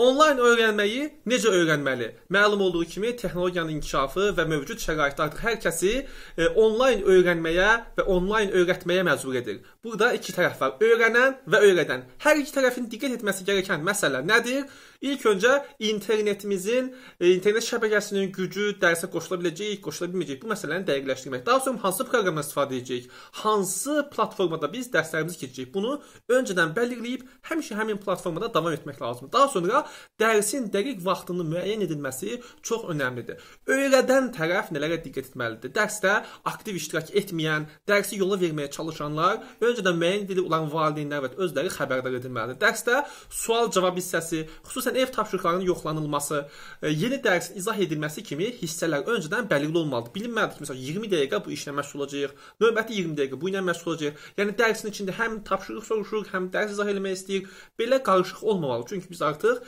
Onlayn öyrənməyi necə öyrənməli? Məlum olduğu kimi texnologiyanın inkişafı və mövcud şəraitdə artıq hər kəsi e, onlayn öyrənməyə və onlayn öyrətməyə məcbur edir. Burada iki tərəf var: öyrənən və öyrədən. Hər iki tərəfin diqqət etməsi gərəkən məsələ nədir? İlk öncə internetimizin, e, internet şəbəkəsinin gücü, dərsə qoşula biləcəyik, qoşula bilməyəcəyik bu məsələni dəqiqləşdirmək. Daha sonra hansı proqramdan istifadə edəcəyik? Hansı platformada biz dərslərimizi keçəcəyik? Bunu öncədən bəlirləyib həmişə həmin platformada davam etmək lazımdır. Daha sonra dərsin dəqiq vaxtının müəyyən edilməsi çox önəmlidir. Öyrədən tərəf nələrə diqqət etməlidir? Dərsdə aktiv iştirak etməyən, dərsi yola verməyə çalışanlar öncədən müəyyən edilib olan valideynlər və özləri xəbərdar edilməlidir. Dərsdə sual-cavab hissəsi, xüsusən ev tapşırıqlarının yoxlanılması, e, yeni dərsin izah edilməsi kimi hissələr öncədən bəlirli olmalıdır. Bilinməlidir ki, məsələn 20 dəqiqə bu işlə məşğul olacağıq, növbəti 20 dəqiqə bu ilə məşğul olacağıq. Yəni dərsin içində həm tapşırıq soruşuruq, həm dərs izah etmək istəyirik. Belə qarışıq olmamalı. Çünki biz artıq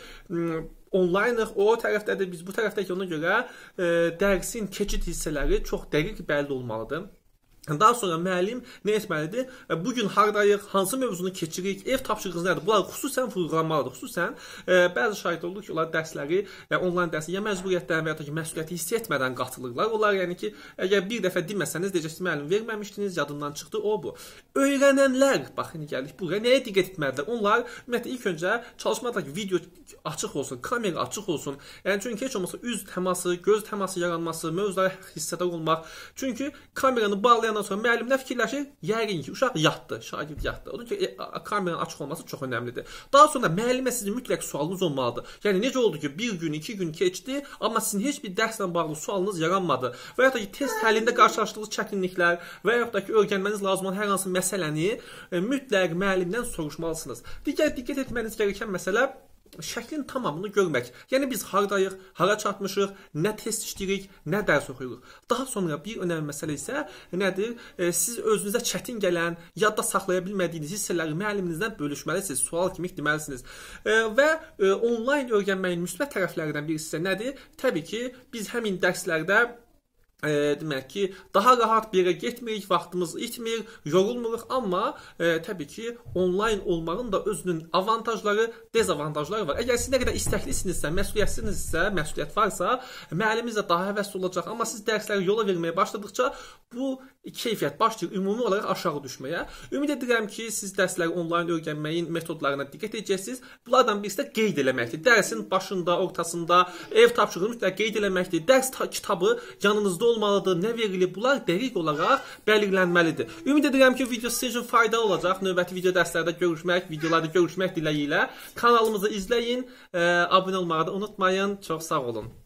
onlaynıq. O tərəfdədir, biz bu tərəfdəki ona görə ə, e, dərsin keçid hissələri çox dəqiq bəlli olmalıdır. Daha sonra müəllim nə etməlidir? E, bu gün hardayıq, hansı mövzunu keçirik, ev tapşırığınız nədir? Bunlar xüsusən vurğulanmalıdır. Xüsusən e, bəzi şahid olduq ki, onlar dərsləri, e, onlayn dərsi ya məcburiyyətdən və ya da ki, məsuliyyəti hiss etmədən qatılırlar. Onlar yəni ki, əgər bir dəfə deməsəniz, deyəcəksiniz müəllim verməmişdiniz, yadından çıxdı o bu. Öyrənənlər, bax indi gəldik bura, nəyə diqqət etməlidir? Onlar ümumiyyətlə ilk öncə çalışmadakı video açıq olsun, kamera açıq olsun. Yəni çünki heç olmasa üz təması, göz təması yaranması, mövzulara hissədar olmaq. Çünki kameranı bağlayan oxuyandan sonra müəllim nə fikirləşir? Yəqin ki, uşaq yatdı, şagird yatdı. Odur ki, e, kameranın açıq olması çox önəmlidir. Daha sonra müəllimə sizin mütləq sualınız olmalıdır. Yəni necə oldu ki, 1 gün, 2 gün keçdi, amma sizin heç bir dərslə bağlı sualınız yaranmadı və ya da ki, test həllində qarşılaşdığınız çətinliklər və ya da ki, öyrənməniz lazım olan hər hansı məsələni e, mütləq müəllimdən soruşmalısınız. Digər diqqət etməniz gerəkən məsələ şəklin tamamını görmək. Yəni biz hardayıq, hara çatmışıq, nə test işləyirik, nə dərs oxuyuruq. Daha sonra bir önəmli məsələ isə nədir? E, siz özünüzə çətin gələn, yadda saxlaya bilmədiyiniz hissələri müəlliminizdən bölüşməlisiniz, sual kimi deməlisiniz. E, və e, onlayn öyrənməyin müsbət tərəflərindən birisi isə nədir? Təbii ki, biz həmin dərslərdə e, demək ki, daha rahat bir yerə getmirik, vaxtımız itmir, yorulmuruq, amma e, təbii ki, onlayn olmağın da özünün avantajları, dezavantajları var. Əgər siz nə qədər istəklisinizsə, məsuliyyətsinizsə, məsuliyyət varsa, müəlliminiz də daha həvəsli olacaq, amma siz dərsləri yola verməyə başladıkca bu keyfiyyət başlayır ümumi olaraq aşağı düşməyə. Ümid edirəm ki, siz dərsləri onlayn öyrənməyin metodlarına diqqət edəcəksiniz. Bunlardan birisi də qeyd eləməkdir. Dərsin başında, ortasında, ev tapşırığını mütləq qeyd eləməkdir. Dərs kitabı yanınızda olmalıdır, nə verilib, bunlar dəqiq olaraq bəlirlənməlidir. Ümid edirəm ki, video sizə üçün faydalı olacaq. Növbəti video dərslərdə görüşmək, videolarda görüşmək diləyi ilə kanalımızı izləyin, ə, e, abunə olmağı da unutmayın. Çox sağ olun.